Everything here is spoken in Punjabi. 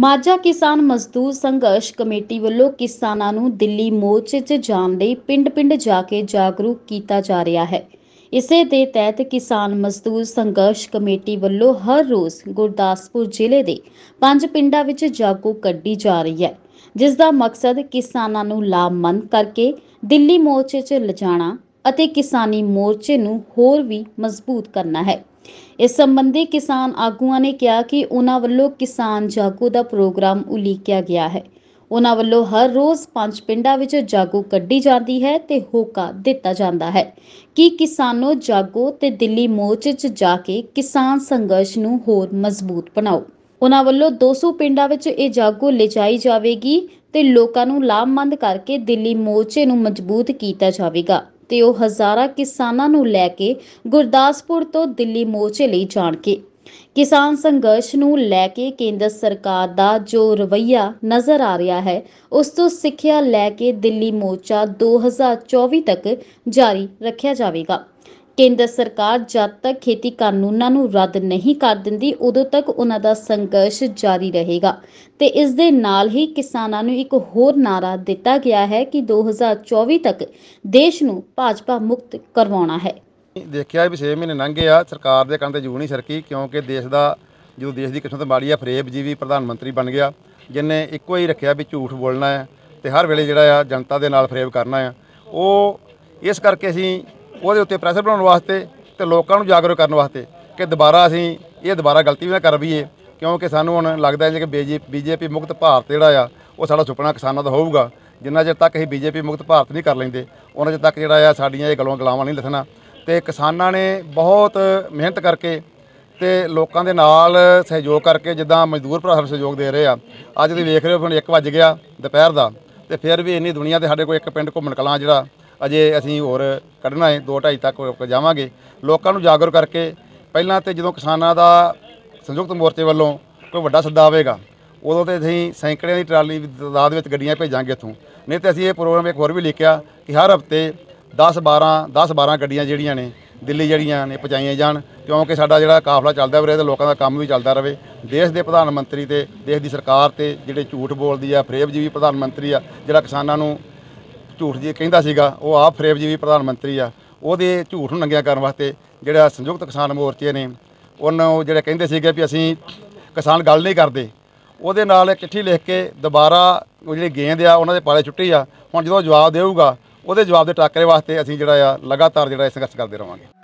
ਮਾਝਾ ਕਿਸਾਨ ਮਜ਼ਦੂਰ ਸੰਘਰਸ਼ ਕਮੇਟੀ ਵੱਲੋਂ ਕਿਸਾਨਾਂ ਨੂੰ ਦਿੱਲੀ ਮੋਰਚੇ 'ਚ ਜਾਣ ਲਈ ਪਿੰਡ-ਪਿੰਡ ਜਾ ਕੇ ਜਾਗਰੂਕ ਕੀਤਾ ਜਾ ਰਿਹਾ ਹੈ ਇਸੇ ਦੇ ਤਹਿਤ ਕਿਸਾਨ ਮਜ਼ਦੂਰ ਸੰਘਰਸ਼ ਕਮੇਟੀ ਵੱਲੋਂ ਹਰ ਰੋਜ਼ ਗੁਰਦਾਸਪੁਰ ਜ਼ਿਲ੍ਹੇ ਦੇ ਪੰਜ ਪਿੰਡਾਂ ਵਿੱਚ ਜਾਗੋ ਕੱਢੀ ਜਾ ਰਹੀ ਹੈ ਜਿਸ ਦਾ ਮਕਸਦ ਕਿਸਾਨਾਂ ਨੂੰ ਲਾਭਮੰਦ ਕਰਕੇ ਦਿੱਲੀ ਮੋਰਚੇ 'ਚ ਲਿਜਾਣਾ ਅਤੇ ਕਿਸਾਨੀ ਮੋਰਚੇ ਨੂੰ ਹੋਰ ਵੀ ਮਜ਼ਬੂਤ ਕਰਨਾ ਹੈ ਇਸ ਸੰਬੰਧੀ ਕਿਸਾਨ ਆਗੂਆਂ ਨੇ ਕਿਹਾ ਕਿ ਉਹਨਾਂ ਵੱਲੋਂ ਕਿਸਾਨ ਜਾਗੂ ਦਾ ਪ੍ਰੋਗਰਾਮ ਉਲੀਕਿਆ ਗਿਆ ਹੈ ਉਹਨਾਂ ਵੱਲੋਂ ਹਰ ਰੋਜ਼ ਪੰਜ ਪਿੰਡਾਂ ਵਿੱਚ ਜਾਗੂ ਕੱਢੀ ਜਾਂਦੀ ਹੈ ਤੇ ਹੋਕਾ ਦਿੱਤਾ ਜਾਂਦਾ ਹੈ ਕਿ ਕਿਸਾਨੋ ਜਾਗੋ ਤੇ ਦਿੱਲੀ ਮੋਚ 'ਚ ਜਾ ਕੇ ਕਿਸਾਨ ਸੰਘਰਸ਼ ਨੂੰ ਹੋਰ ਮਜ਼ਬੂਤ ਬਣਾਓ ਉਹਨਾਂ ਵੱਲੋਂ 200 ਪਿੰਡਾਂ ਵਿੱਚ ਇਹ ਜਾਗੋ ਲਿਜਾਈ ਜਾਵੇਗੀ ਤੇ ਲੋਕਾਂ ਨੂੰ ਲਾਭਮੰਦ ਕਰਕੇ ਦਿੱਲੀ ਮੋਚੇ ਨੂੰ ਮਜ਼ਬੂਤ ਕੀਤਾ ਜਾਵੇਗਾ ਤੇ ਉਹ ਹਜ਼ਾਰਾਂ ਕਿਸਾਨਾਂ ਨੂੰ ਲੈ ਕੇ ਗੁਰਦਾਸਪੁਰ ਤੋਂ ਦਿੱਲੀ ਮੋਰਚੇ ਲਈ ਜਾਣਗੇ ਕਿਸਾਨ ਸੰਘਰਸ਼ ਨੂੰ ਲੈ ਕੇ ਕੇਂਦਰ ਸਰਕਾਰ ਦਾ ਜੋ ਰਵਈਆ ਨਜ਼ਰ ਆ ਰਿਹਾ ਹੈ ਉਸ ਤੋਂ ਸਿੱਖਿਆ ਲੈ ਕੇ ਦਿੱਲੀ ਮੋਰਚਾ 2024 ਤੱਕ ਜਾਰੀ ਰੱਖਿਆ ਜਾਵੇਗਾ ਕੇਂਦਰ ਸਰਕਾਰ ਜਦ ਤੱਕ ਖੇਤੀ ਕਾਨੂੰਨਾਂ ਨੂੰ ਰੱਦ ਨਹੀਂ ਕਰ ਦਿੰਦੀ ਉਦੋਂ ਤੱਕ ਉਹਨਾਂ ਦਾ ਸੰਘਰਸ਼ ਜਾਰੀ ਰਹੇਗਾ ਤੇ ਇਸ ਦੇ ਨਾਲ ਹੀ ਕਿਸਾਨਾਂ ਨੂੰ ਇੱਕ ਹੋਰ ਨਾਰਾ ਦਿੱਤਾ ਗਿਆ ਹੈ ਕਿ 2024 ਤੱਕ ਦੇਸ਼ ਨੂੰ ਭਾਜਪਾ ਮੁਕਤ ਕਰਵਾਉਣਾ ਹੈ ਦੇਖਿਆ ਵੀ 6 ਮਹੀਨੇ ਲੰਘੇ ਆ ਸਰਕਾਰ ਦੇ ਕੰਨ ਤੇ ਜੂ ਨਹੀਂ ਸਰਕੀ ਕਿਉਂਕਿ ਦੇਸ਼ ਦਾ ਜੋ ਦੇਸ਼ ਦੀ ਕਿਸਮਤ ਮਾੜੀ ਆ ਫਰੇਬ ਜੀ ਵੀ ਪ੍ਰਧਾਨ ਮੰਤਰੀ ਬਣ ਗਿਆ ਜਿਨੇ ਇੱਕੋ ਹੀ ਰੱਖਿਆ ਵੀ ਝੂਠ ਬੋਲਣਾ ਹੈ ਤੇ ਹਰ ਵੇਲੇ ਜਿਹੜਾ ਆ ਜਨਤਾ ਦੇ ਨਾਲ ਫਰੇਬ ਕਰਨਾ ਆ ਉਹ ਇਸ ਕਰਕੇ ਅਸੀਂ ਉਹਦੇ ਉੱਤੇ ਪ੍ਰੈਸ਼ਰ ਬਣਾਉਣ ਵਾਸਤੇ ਤੇ ਲੋਕਾਂ ਨੂੰ ਜਾਗਰੂਕ ਕਰਨ ਵਾਸਤੇ ਕਿ ਦੁਬਾਰਾ ਅਸੀਂ ਇਹ ਦੁਬਾਰਾ ਗਲਤੀ ਵੀ ਨਾ ਕਰ ਬਈਏ ਕਿਉਂਕਿ ਸਾਨੂੰ ਹੁਣ ਲੱਗਦਾ ਹੈ ਕਿ ਬੀਜੇਪੀ ਮੁਕਤ ਭਾਰਤ ਜਿਹੜਾ ਆ ਉਹ ਸਾਡਾ ਸੁਪਨਾ ਕਿਸਾਨਾਂ ਦਾ ਹੋਊਗਾ ਜਿੰਨਾ ਚਿਰ ਤੱਕ ਅਸੀਂ ਬੀਜੇਪੀ ਮੁਕਤ ਭਾਰਤ ਨਹੀਂ ਕਰ ਲੈਂਦੇ ਉਹਨਾਂ ਚਿਰ ਤੱਕ ਜਿਹੜਾ ਆ ਸਾਡੀਆਂ ਇਹ ਗਲੋਂ ਗਲਾਵਾਂ ਨਹੀਂ ਲੱਥਣਾ ਤੇ ਕਿਸਾਨਾਂ ਨੇ ਬਹੁਤ ਮਿਹਨਤ ਕਰਕੇ ਤੇ ਲੋਕਾਂ ਦੇ ਨਾਲ ਸਹਿਯੋਗ ਕਰਕੇ ਜਿੱਦਾਂ ਮਜ਼ਦੂਰ ਭਰਾ ਸਹਿਯੋਗ ਦੇ ਰਹੇ ਆ ਅੱਜ ਤੁਸੀਂ ਵੇਖ ਰਹੇ ਹੋ ਹੁਣ 1 ਵਜ ਗਿਆ ਦੁਪਹਿਰ ਦਾ ਤੇ ਫਿਰ ਵੀ ਇੰਨੀ ਦੁਨੀਆ ਤੇ ਸਾਡੇ ਕੋਲ ਇੱਕ ਪਿੰਡ ਘੁੰਮਣ ਕਲਾ ਜਿਹੜਾ ਅਜੇ ਅਸੀਂ ਹੋਰ ਕੱਢਣਾ ਹੈ 2 2.5 ਤੱਕ ਜਾਵਾਂਗੇ ਲੋਕਾਂ ਨੂੰ ਜਾਗਰੂਕ ਕਰਕੇ ਪਹਿਲਾਂ ਤੇ ਜਦੋਂ ਕਿਸਾਨਾਂ ਦਾ ਸੰਯੁਕਤ ਮੋਰਚੇ ਵੱਲੋਂ ਕੋਈ ਵੱਡਾ ਸੱਦਾ ਆਵੇਗਾ ਉਦੋਂ ਤੇ ਅਸੀਂ ਸੈਂਕੜਿਆਂ ਦੀ ਟਰਾਲੀ ਦਾਦ ਵਿੱਚ ਗੱਡੀਆਂ ਭੇਜਾਂਗੇ ਇੱਥੋਂ ਨਹੀਂ ਤੇ ਅਸੀਂ ਇਹ ਪ੍ਰੋਗਰਾਮ ਇੱਕ ਹੋਰ ਵੀ ਲਿਖਿਆ ਕਿ ਹਰ ਹਫਤੇ 10 12 10 12 ਗੱਡੀਆਂ ਜਿਹੜੀਆਂ ਨੇ ਦਿੱਲੀ ਜਿਹੜੀਆਂ ਨੇ ਪਹੁੰਚਾਈਆਂ ਜਾਣ ਕਿਉਂਕਿ ਸਾਡਾ ਜਿਹੜਾ ਕਾਫਲਾ ਚੱਲਦਾ ਵੀਰੇ ਤੇ ਲੋਕਾਂ ਦਾ ਕੰਮ ਵੀ ਚੱਲਦਾ ਰਹੇ ਦੇਸ਼ ਦੇ ਪ੍ਰਧਾਨ ਮੰਤਰੀ ਤੇ ਦੇਸ਼ ਦੀ ਸਰਕਾਰ ਤੇ ਜਿਹੜੇ ਝੂਠ ਬੋਲਦੀ ਆ ਫਰੇਬ ਜੀ ਵੀ ਪ੍ਰਧਾਨ ਮੰਤਰੀ ਆ ਜਿਹੜਾ ਕਿਸਾਨਾਂ ਨੂੰ ਝੂਠ ਜੀ ਕਹਿੰਦਾ ਸੀਗਾ ਉਹ ਆਪ ਫਰੇਬ ਜੀ ਵੀ ਪ੍ਰਧਾਨ ਮੰਤਰੀ ਆ ਉਹਦੇ ਝੂਠ ਨੂੰ ਨੰਗਿਆ ਕਰਨ ਵਾਸਤੇ ਜਿਹੜਾ ਸੰਯੁਕਤ ਕਿਸਾਨ ਮੋਰਚੇ ਨੇ ਉਹਨਾਂ ਜਿਹੜੇ ਕਹਿੰਦੇ ਸੀਗੇ ਵੀ ਅਸੀਂ ਕਿਸਾਨ ਗੱਲ ਨਹੀਂ ਕਰਦੇ ਉਹਦੇ ਨਾਲ ਚਿੱਠੀ ਲਿਖ ਕੇ ਦੁਬਾਰਾ ਉਹ ਜਿਹੜੇ ਗੇਂਦ ਆ ਉਹਨਾਂ ਦੇ ਪਾਲੇ ਛੁੱਟੀ ਆ ਹੁਣ ਜਦੋਂ ਜਵਾਬ ਦੇਊਗਾ ਉਹਦੇ ਜਵਾਬ ਦੇ ਟਾਕਰੇ ਵਾਸਤੇ ਅਸੀਂ ਜਿਹੜਾ ਆ ਲਗਾਤਾਰ ਜਿਹੜਾ ਸੰਘਰਸ਼ ਕਰਦੇ ਰਵਾਂਗੇ